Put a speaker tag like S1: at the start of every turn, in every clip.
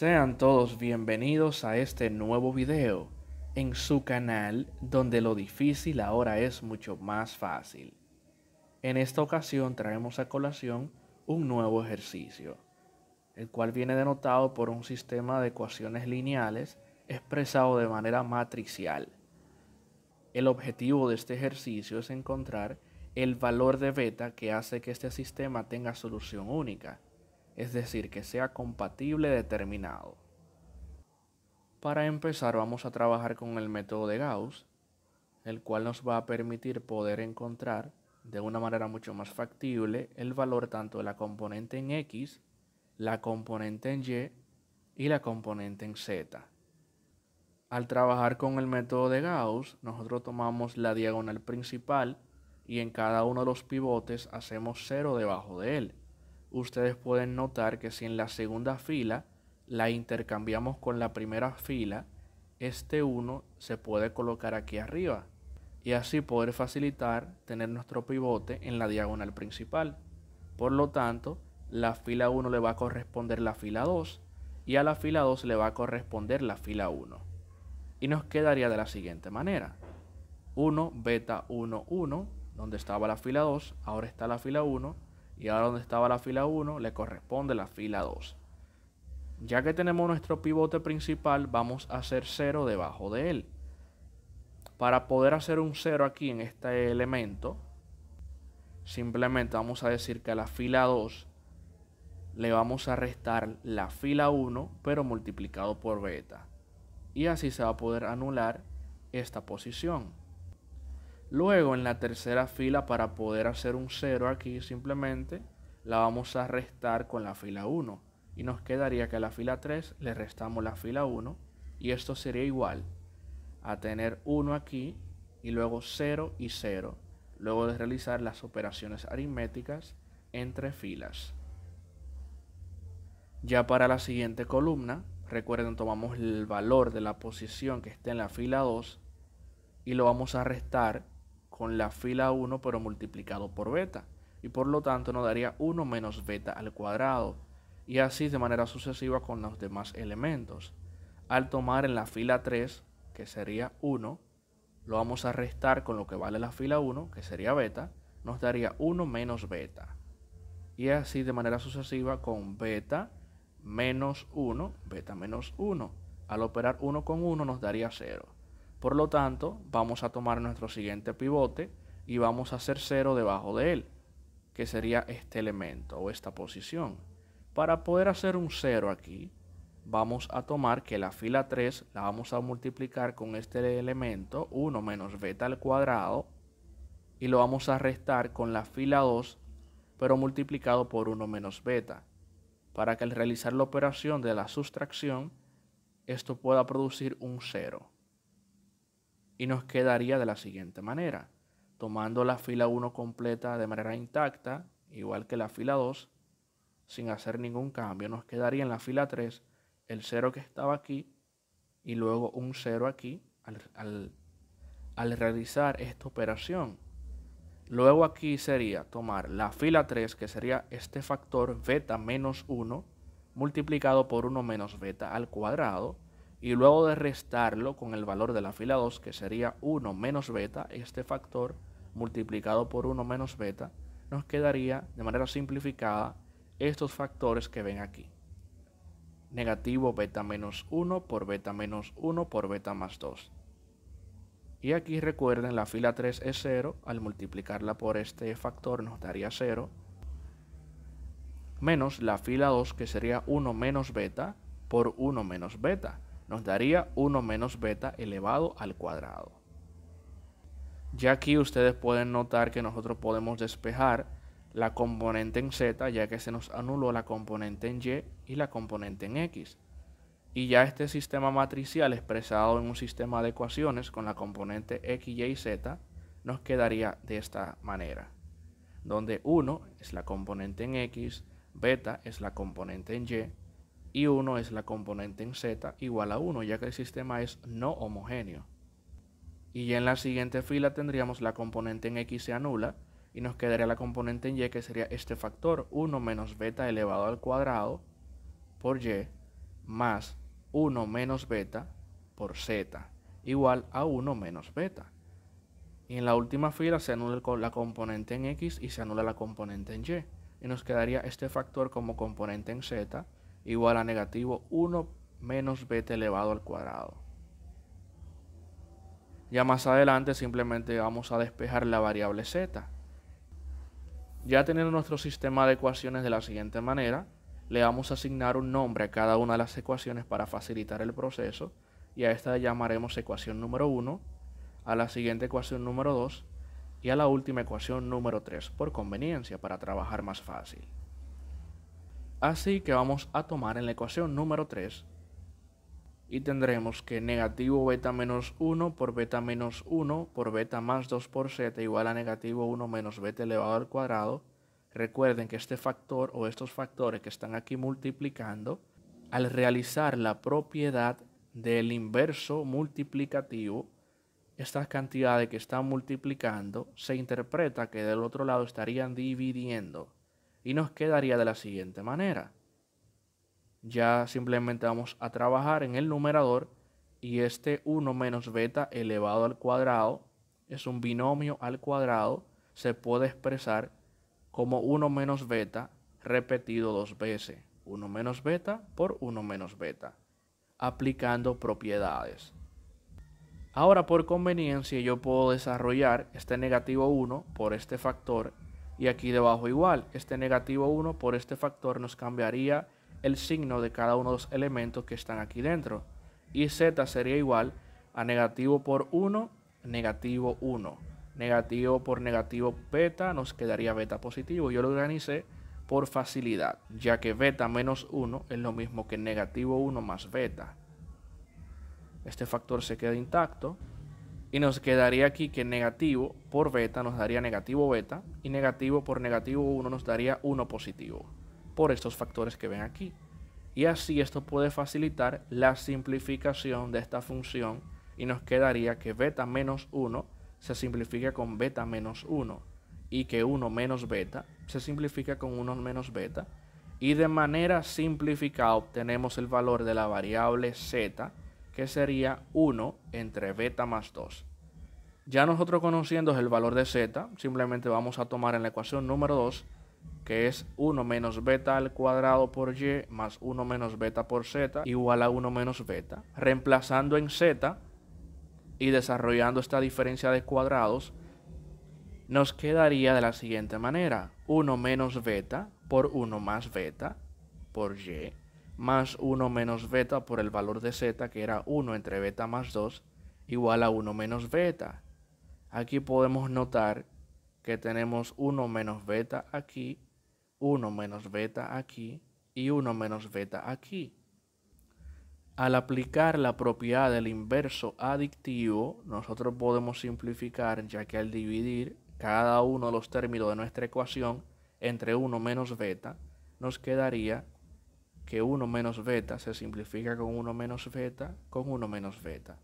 S1: Sean todos bienvenidos a este nuevo video en su canal donde lo difícil ahora es mucho más fácil. En esta ocasión traemos a colación un nuevo ejercicio, el cual viene denotado por un sistema de ecuaciones lineales expresado de manera matricial. El objetivo de este ejercicio es encontrar el valor de beta que hace que este sistema tenga solución única es decir, que sea compatible determinado. Para empezar vamos a trabajar con el método de Gauss, el cual nos va a permitir poder encontrar de una manera mucho más factible el valor tanto de la componente en X, la componente en Y y la componente en Z. Al trabajar con el método de Gauss, nosotros tomamos la diagonal principal y en cada uno de los pivotes hacemos cero debajo de él ustedes pueden notar que si en la segunda fila la intercambiamos con la primera fila, este 1 se puede colocar aquí arriba y así poder facilitar tener nuestro pivote en la diagonal principal. Por lo tanto, la fila 1 le va a corresponder la fila 2 y a la fila 2 le va a corresponder la fila 1. Y nos quedaría de la siguiente manera. 1, beta 1, 1, donde estaba la fila 2, ahora está la fila 1, y ahora donde estaba la fila 1 le corresponde la fila 2. Ya que tenemos nuestro pivote principal, vamos a hacer 0 debajo de él. Para poder hacer un 0 aquí en este elemento, simplemente vamos a decir que a la fila 2 le vamos a restar la fila 1, pero multiplicado por beta. Y así se va a poder anular esta posición. Luego en la tercera fila para poder hacer un 0 aquí simplemente la vamos a restar con la fila 1. Y nos quedaría que a la fila 3 le restamos la fila 1. Y esto sería igual a tener 1 aquí y luego 0 y 0. Luego de realizar las operaciones aritméticas entre filas. Ya para la siguiente columna, recuerden tomamos el valor de la posición que esté en la fila 2 y lo vamos a restar con la fila 1 pero multiplicado por beta, y por lo tanto nos daría 1 menos beta al cuadrado, y así de manera sucesiva con los demás elementos. Al tomar en la fila 3, que sería 1, lo vamos a restar con lo que vale la fila 1, que sería beta, nos daría 1 menos beta. Y así de manera sucesiva con beta menos 1, beta menos 1. Al operar 1 con 1 nos daría 0. Por lo tanto, vamos a tomar nuestro siguiente pivote y vamos a hacer 0 debajo de él, que sería este elemento o esta posición. Para poder hacer un 0 aquí, vamos a tomar que la fila 3 la vamos a multiplicar con este elemento 1 menos beta al cuadrado y lo vamos a restar con la fila 2 pero multiplicado por 1 menos beta para que al realizar la operación de la sustracción esto pueda producir un 0 y nos quedaría de la siguiente manera. Tomando la fila 1 completa de manera intacta, igual que la fila 2, sin hacer ningún cambio, nos quedaría en la fila 3 el 0 que estaba aquí y luego un 0 aquí al, realizar esta operación. Luego aquí sería tomar la fila 3, que sería este factor beta menos 1, multiplicado por 1 menos beta al cuadrado, y luego de restarlo con el valor de la fila 2, que sería 1 menos beta, este factor multiplicado por 1 menos beta, nos quedaría de manera simplificada estos factores que ven aquí. Negativo beta menos 1 por beta menos 1 por beta más 2. Y aquí recuerden, la fila 3 es 0, al multiplicarla por este factor nos daría 0, menos la fila 2 que sería 1 menos beta por 1 menos beta nos daría 1 menos beta elevado al cuadrado. Ya aquí ustedes pueden notar que nosotros podemos despejar la componente en z, ya que se nos anuló la componente en y y la componente en x. Y ya este sistema matricial expresado en un sistema de ecuaciones con la componente x, y y z nos quedaría de esta manera, donde 1 es la componente en x, beta es la componente en y y 1 es la componente en Z igual a 1, ya que el sistema es no homogéneo. Y en la siguiente fila tendríamos la componente en X se anula, y nos quedaría la componente en Y que sería este factor 1 menos beta elevado al cuadrado por Y más 1 menos beta por Z igual a 1 menos beta. Y en la última fila se anula la componente en X y se anula la componente en Y. Y nos quedaría este factor como componente en Z igual a negativo 1 menos beta elevado al cuadrado. Ya más adelante simplemente vamos a despejar la variable z. Ya teniendo nuestro sistema de ecuaciones de la siguiente manera, le vamos a asignar un nombre a cada una de las ecuaciones para facilitar el proceso y a esta llamaremos ecuación número 1, a la siguiente ecuación número 2 y a la última ecuación número 3 por conveniencia para trabajar más fácil. Así que vamos a tomar en la ecuación número 3 y tendremos que negativo beta menos 1 por beta menos 1 por beta más 2 por z igual a negativo 1 menos beta elevado al cuadrado. Recuerden que este factor o estos factores que están aquí multiplicando, al realizar la propiedad del inverso multiplicativo, estas cantidades que están multiplicando se interpreta que del otro lado estarían dividiendo y nos quedaría de la siguiente manera. Ya simplemente vamos a trabajar en el numerador y este 1 menos beta elevado al cuadrado es un binomio al cuadrado, se puede expresar como 1 menos beta repetido dos veces. 1 menos beta por 1 menos beta, aplicando propiedades. Ahora por conveniencia yo puedo desarrollar este negativo 1 por este factor y aquí debajo igual. Este negativo 1 por este factor nos cambiaría el signo de cada uno de los elementos que están aquí dentro. Y z sería igual a negativo por 1, negativo 1. Negativo por negativo beta nos quedaría beta positivo. Yo lo organicé por facilidad, ya que beta menos 1 es lo mismo que negativo 1 más beta. Este factor se queda intacto. Y nos quedaría aquí que negativo por beta nos daría negativo beta y negativo por negativo 1 nos daría 1 positivo por estos factores que ven aquí. Y así esto puede facilitar la simplificación de esta función y nos quedaría que beta menos 1 se simplifica con beta menos 1 y que 1 menos beta se simplifica con 1 menos beta y de manera simplificada obtenemos el valor de la variable z que sería 1 entre beta más 2. Ya nosotros conociendo el valor de z, simplemente vamos a tomar en la ecuación número 2, que es 1 menos beta al cuadrado por y más 1 menos beta por z igual a 1 menos beta, reemplazando en z y desarrollando esta diferencia de cuadrados, nos quedaría de la siguiente manera, 1 menos beta por 1 más beta por y más 1 menos beta por el valor de z, que era 1 entre beta más 2, igual a 1 menos beta. Aquí podemos notar que tenemos 1 menos beta aquí, 1 menos beta aquí y 1 menos beta aquí. Al aplicar la propiedad del inverso adictivo, nosotros podemos simplificar ya que al dividir cada uno de los términos de nuestra ecuación entre 1 menos beta, nos quedaría que 1 menos beta se simplifica con 1 menos beta con 1 menos beta.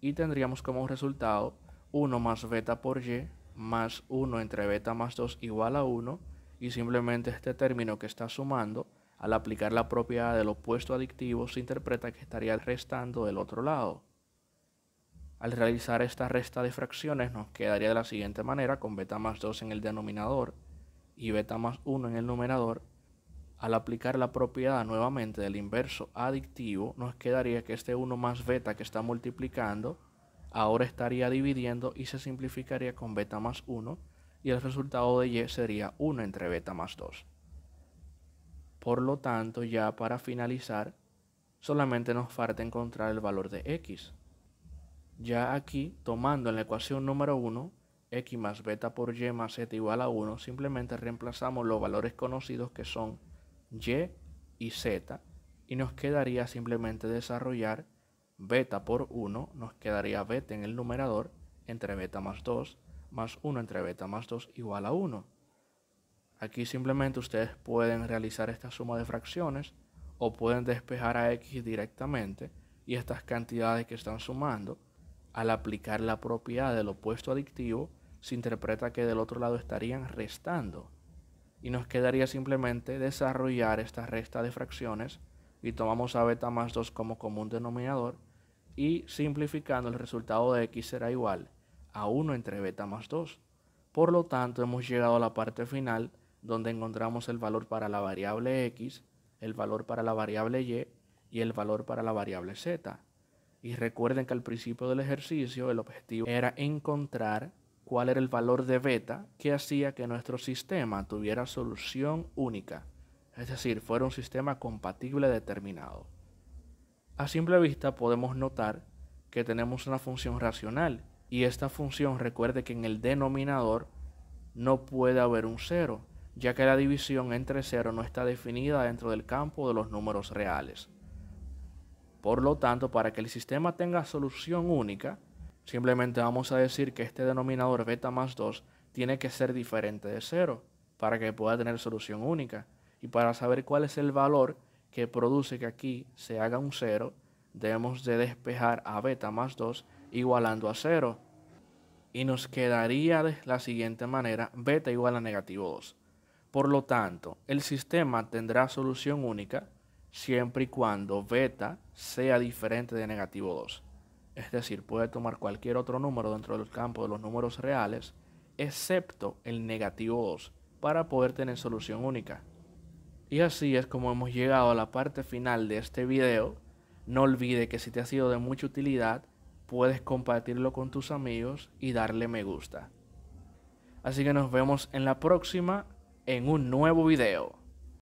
S1: Y tendríamos como resultado 1 más beta por y más 1 entre beta más 2 igual a 1 y simplemente este término que está sumando al aplicar la propiedad del opuesto adictivo se interpreta que estaría restando del otro lado. Al realizar esta resta de fracciones nos quedaría de la siguiente manera con beta más 2 en el denominador y beta más 1 en el numerador al aplicar la propiedad nuevamente del inverso adictivo, nos quedaría que este 1 más beta que está multiplicando, ahora estaría dividiendo y se simplificaría con beta más 1, y el resultado de y sería 1 entre beta más 2. Por lo tanto, ya para finalizar, solamente nos falta encontrar el valor de x. Ya aquí, tomando en la ecuación número 1, x más beta por y más z igual a 1, simplemente reemplazamos los valores conocidos que son y y z, y nos quedaría simplemente desarrollar beta por 1, nos quedaría beta en el numerador, entre beta más 2, más 1 entre beta más 2 igual a 1. Aquí simplemente ustedes pueden realizar esta suma de fracciones o pueden despejar a x directamente y estas cantidades que están sumando, al aplicar la propiedad del opuesto adictivo, se interpreta que del otro lado estarían restando y nos quedaría simplemente desarrollar esta resta de fracciones y tomamos a beta más 2 como común denominador y simplificando el resultado de x será igual a 1 entre beta más 2. Por lo tanto, hemos llegado a la parte final donde encontramos el valor para la variable x, el valor para la variable y y el valor para la variable z. Y recuerden que al principio del ejercicio el objetivo era encontrar cuál era el valor de beta que hacía que nuestro sistema tuviera solución única, es decir, fuera un sistema compatible determinado. A simple vista podemos notar que tenemos una función racional y esta función recuerde que en el denominador no puede haber un cero, ya que la división entre cero no está definida dentro del campo de los números reales. Por lo tanto, para que el sistema tenga solución única, Simplemente vamos a decir que este denominador beta más 2 tiene que ser diferente de 0 para que pueda tener solución única. Y para saber cuál es el valor que produce que aquí se haga un 0, debemos de despejar a beta más 2 igualando a 0. Y nos quedaría de la siguiente manera, beta igual a negativo 2. Por lo tanto, el sistema tendrá solución única siempre y cuando beta sea diferente de negativo 2 es decir, puede tomar cualquier otro número dentro del campo de los números reales, excepto el negativo 2, para poder tener solución única. Y así es como hemos llegado a la parte final de este video. No olvide que si te ha sido de mucha utilidad, puedes compartirlo con tus amigos y darle me gusta. Así que nos vemos en la próxima en un nuevo video.